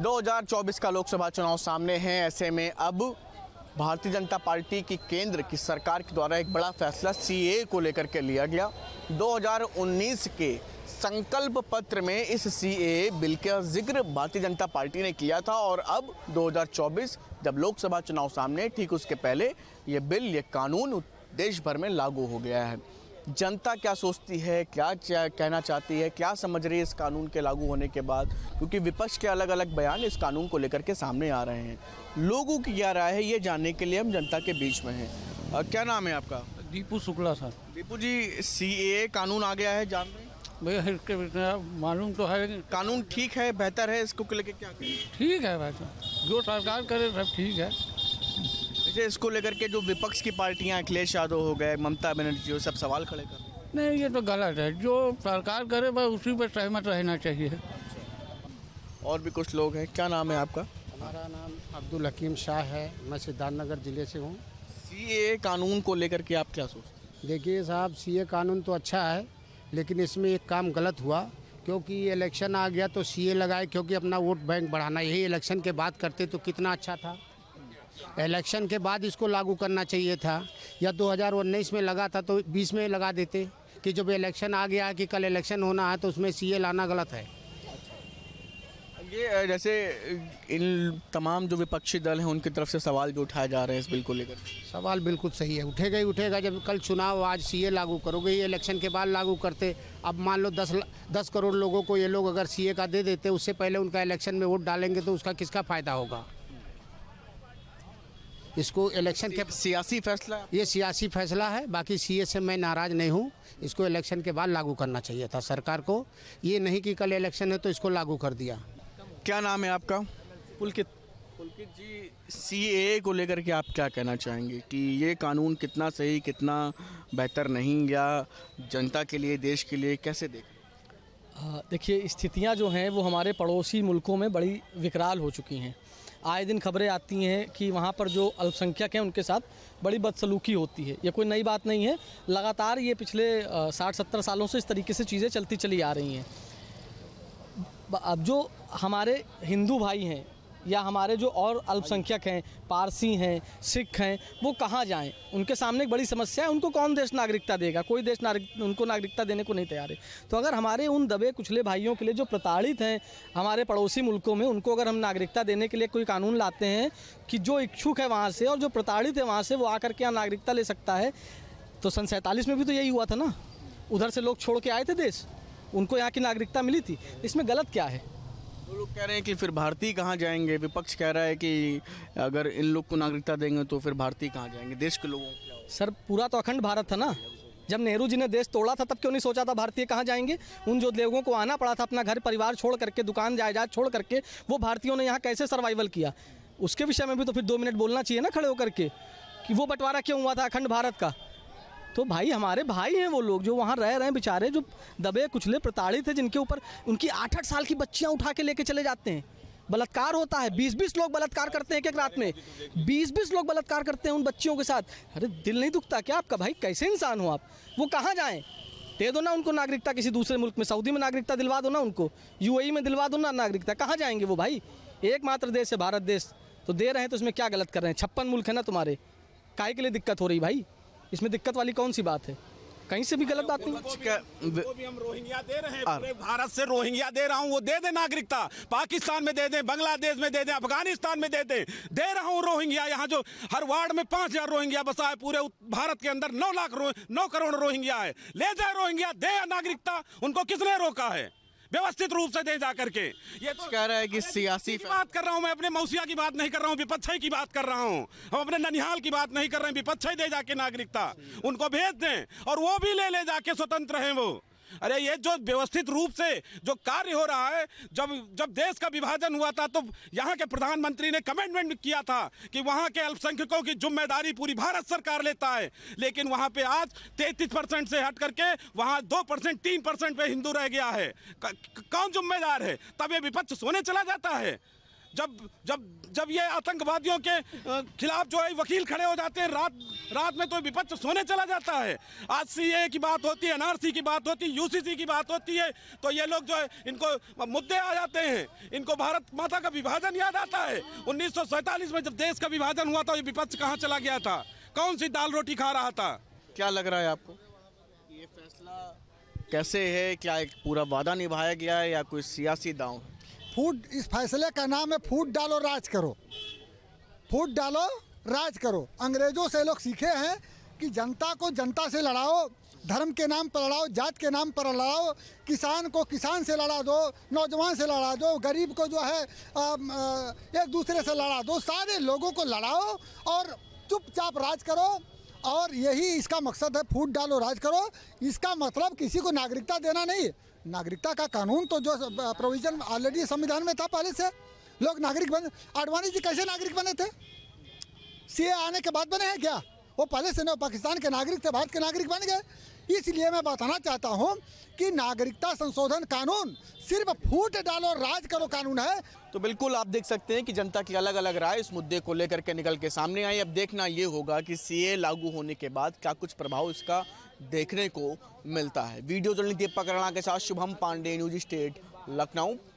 2024 का लोकसभा चुनाव सामने है ऐसे में अब भारतीय जनता पार्टी की केंद्र की सरकार के द्वारा एक बड़ा फैसला सीए को लेकर के लिया गया 2019 के संकल्प पत्र में इस सीए बिल का जिक्र भारतीय जनता पार्टी ने किया था और अब 2024 जब लोकसभा चुनाव सामने ठीक उसके पहले ये बिल ये कानून देश भर में लागू हो गया है जनता क्या सोचती है क्या कहना चाहती है क्या समझ रही है इस कानून के लागू होने के बाद क्योंकि विपक्ष के अलग अलग बयान इस कानून को लेकर के सामने आ रहे हैं लोगों की क्या राय है ये जानने के लिए हम जनता के बीच में हैं क्या नाम है आपका दीपू शुक्ला सर दीपू जी सी कानून आ गया है जान रहे भैया मालूम तो है कानून ठीक है बेहतर है इसको लेकर क्या ठीक है भाई जो सरकार करे सब ठीक है जैसे इसको लेकर के जो विपक्ष की पार्टियां अखिलेश यादव हो गए ममता बनर्जी हो सब सवाल खड़े कर नहीं ये तो गलत है जो सरकार करे बस उसी पर सहमत रहना चाहिए और भी कुछ लोग हैं क्या नाम है आपका हमारा नाम अब्दुल हकीम शाह है मैं सिद्धार्थनगर ज़िले से हूँ सी ए कानून को लेकर के आप क्या सोचते हैं देखिए साहब सी ए कानून तो अच्छा है लेकिन इसमें एक काम गलत हुआ क्योंकि इलेक्शन आ गया तो सी ए लगाए क्योंकि अपना वोट बैंक बढ़ाना यही इलेक्शन के बाद करते तो कितना अच्छा था इलेक्शन के बाद इसको लागू करना चाहिए था या 2019 में लगा था तो 20 में लगा देते कि जब इलेक्शन आ गया कि कल इलेक्शन होना है तो उसमें सीए लाना गलत है ये जैसे इन तमाम जो विपक्षी दल हैं उनकी तरफ से सवाल भी उठाए जा रहे हैं इस बिल को लेकर सवाल बिल्कुल सही है उठेगा ही उठेगा जब कल चुनाव आज सीए लागू करोगे ये इलेक्शन के बाद लागू करते अब मान लो दस दस करोड़ लोगों को ये लोग अगर सीए का दे देते उससे पहले उनका इलेक्शन में वोट डालेंगे तो उसका किसका फ़ायदा होगा इसको इलेक्शन के सियासी फैसला ये सियासी फैसला है बाकी सी से मैं नाराज नहीं हूँ इसको इलेक्शन के बाद लागू करना चाहिए था सरकार को ये नहीं कि कल इलेक्शन है तो इसको लागू कर दिया क्या नाम है आपका पुलकित पुलकित जी सी को लेकर के आप क्या कहना चाहेंगे कि ये कानून कितना सही कितना बेहतर नहीं या जनता के लिए देश के लिए कैसे देख देखिए स्थितियाँ जो हैं वो हमारे पड़ोसी मुल्कों में बड़ी विकराल हो चुकी हैं आए दिन खबरें आती हैं कि वहाँ पर जो अल्पसंख्यक हैं उनके साथ बड़ी बदसलूकी होती है ये कोई नई बात नहीं है लगातार ये पिछले साठ सत्तर सालों से इस तरीके से चीज़ें चलती चली आ रही हैं अब जो हमारे हिंदू भाई हैं या हमारे जो और अल्पसंख्यक हैं पारसी हैं सिख हैं वो कहाँ जाएँ उनके सामने एक बड़ी समस्या है उनको कौन देश नागरिकता देगा कोई देश नागरिक उनको नागरिकता देने को नहीं तैयार है तो अगर हमारे उन दबे कुचले भाइयों के लिए जो प्रताड़ित हैं हमारे पड़ोसी मुल्कों में उनको अगर हम नागरिकता देने के लिए कोई कानून लाते हैं कि जो इच्छुक है वहाँ से और जो प्रताड़ित है वहाँ से वो आकर के यहाँ नागरिकता ले सकता है तो सन सैंतालीस में भी तो यही हुआ था ना उधर से लोग छोड़ के आए थे देश उनको यहाँ की नागरिकता मिली थी इसमें गलत क्या है वो लोग कह रहे हैं कि फिर भारतीय कहाँ जाएंगे विपक्ष कह रहा है कि अगर इन लोग को नागरिकता देंगे तो फिर भारतीय कहाँ जाएंगे देश के लोगों सर पूरा तो अखंड भारत था ना जब नेहरू जी ने देश तोड़ा था तब क्यों नहीं सोचा था भारतीय कहाँ जाएंगे उन जो लोगों को आना पड़ा था अपना घर परिवार छोड़ करके दुकान जायदाद छोड़ करके वो भारतीयों ने यहाँ कैसे सर्वाइवल किया उसके विषय में भी तो फिर दो मिनट बोलना चाहिए ना खड़े होकर के कि वो बंटवारा क्यों हुआ था अखंड भारत का तो भाई हमारे भाई हैं वो लोग जो वहाँ रह रहे हैं बेचारे जो दबे कुचले प्रताड़ित हैं जिनके ऊपर उनकी आठ आठ साल की बच्चियाँ उठा के लेके चले जाते हैं बलात्कार होता है बीस बीस लोग बलात्कार करते हैं एक रात में बीस बीस लोग बलात्कार करते हैं उन बच्चियों के साथ अरे दिल नहीं दुखता क्या आपका भाई कैसे इंसान हो आप वो कहाँ जाएँ दे दो ना उनको नागरिकता किसी दूसरे मुल्क में सऊदी में नागरिकता दिलवा दो ना उनको यूएई में दिलवा दो ना नागरिकता कहाँ जाएंगे वो भाई एकमात्र देश है भारत देश तो दे रहे हैं तो उसमें क्या गलत कर रहे हैं छप्पन मुल्क है ना तुम्हारे काय के लिए दिक्कत हो रही भाई इसमें दिक्कत वाली कौन सी बात है कहीं से भी गलत बात नहीं भी हम रोहिंग्या दे रहे हैं पूरे भारत से रोहिंग्या दे रहा हूं वो दे दे नागरिकता पाकिस्तान में दे दे बांग्लादेश में दे दे अफगानिस्तान में दे दे दे रहा हूँ रोहिंग्या यहाँ जो हर वार्ड में पांच हज़ार रोहिंग्या बसा है पूरे भारत के अंदर नौ लाख नौ करोड़ रोहिंग्या है ले जाए रोहिंग्या दे नागरिकता उनको किसने रोका है व्यवस्थित रूप से दे जा करके ये तो कह रहा है कि सियासी बात कर रहा हूँ मैं अपने मौसिया की बात नहीं कर रहा हूँ विपक्ष की बात कर रहा हूँ हम अपने ननिहाल की बात नहीं कर रहे हैं विपक्ष दे जाके नागरिकता उनको भेज दें और वो भी ले ले जाके स्वतंत्र हैं वो अरे ये जो व्यवस्थित रूप से जो कार्य हो रहा है जब जब देश का विभाजन हुआ था तो यहाँ के प्रधानमंत्री ने कमेंटमेंट किया था कि वहाँ के अल्पसंख्यकों की जिम्मेदारी पूरी भारत सरकार लेता है लेकिन वहाँ पे आज तैतीस परसेंट से हट करके वहाँ दो परसेंट तीन परसेंट पे हिंदू रह गया है कौन जिम्मेदार है तब ये विपक्ष सोने चला जाता है जब जब जब ये आतंकवादियों के खिलाफ जो है वकील खड़े हो जाते हैं रात रात में तो विपक्ष सोने चला जाता है आज सी की बात होती है एनआरसी की बात होती है यूसीसी की बात होती है तो ये लोग जो है इनको मुद्दे आ जाते हैं इनको भारत माता का विभाजन याद आता है उन्नीस में जब देश का विभाजन हुआ था ये विपक्ष कहाँ चला गया था कौन सी दाल रोटी खा रहा था क्या लग रहा है आपको ये फैसला कैसे है क्या एक पूरा वादा निभाया गया है या कोई सियासी दाव है फूट इस फैसले का नाम है फूट डालो राज करो फूट डालो राज करो अंग्रेज़ों से लोग सीखे हैं कि जनता को जनता से लड़ाओ धर्म के नाम पर लड़ाओ जात के नाम पर लड़ाओ किसान को किसान से लड़ा दो नौजवान से लड़ा दो गरीब को जो है एक दूसरे से लड़ा दो सारे लोगों को लड़ाओ और चुपचाप राज करो और यही इसका मकसद है फूट डालो राज करो इसका मतलब किसी को नागरिकता देना नहीं नागरिकता का कानून तो जो प्रोविजन ऑलरेडी संविधान में था पहले से लोग नागरिक बने आडवाणी जी कैसे नागरिक बने थे सीए आने के बाद बने हैं क्या वो पहले से ना पाकिस्तान के नागरिक थे भारत के नागरिक बन गए इसलिए मैं बताना चाहता हूँ कि नागरिकता संशोधन कानून सिर्फ फूट डालो राज करो कानून है तो बिल्कुल आप देख सकते हैं कि जनता की अलग अलग राय इस मुद्दे को लेकर के निकल के सामने आई अब देखना ये होगा कि सीए लागू होने के बाद क्या कुछ प्रभाव इसका देखने को मिलता है वीडियो जर्नलिस्ट दीपक राणा के साथ शुभम पांडे न्यूज स्टेट लखनऊ